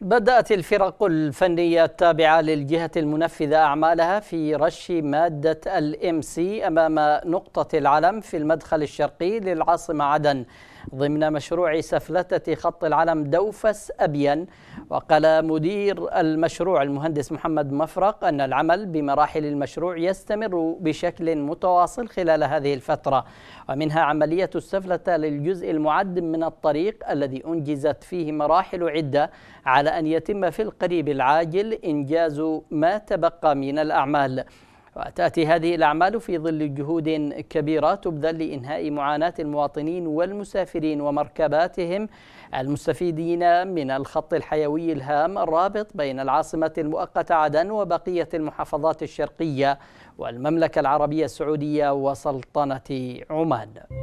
بدأت الفرق الفنية التابعة للجهة المنفذة أعمالها في رش مادة الإم سي أمام نقطة العلم في المدخل الشرقي للعاصمة عدن ضمن مشروع سفلتة خط العلم دوفس أبين وقال مدير المشروع المهندس محمد مفرق أن العمل بمراحل المشروع يستمر بشكل متواصل خلال هذه الفترة ومنها عملية السفلتة للجزء المعد من الطريق الذي أنجزت فيه مراحل عدة على أن يتم في القريب العاجل إنجاز ما تبقى من الأعمال وتأتي هذه الأعمال في ظل جهود كبيرة تبذل لإنهاء معاناة المواطنين والمسافرين ومركباتهم المستفيدين من الخط الحيوي الهام الرابط بين العاصمة المؤقتة عدن وبقية المحافظات الشرقية والمملكة العربية السعودية وسلطنة عمان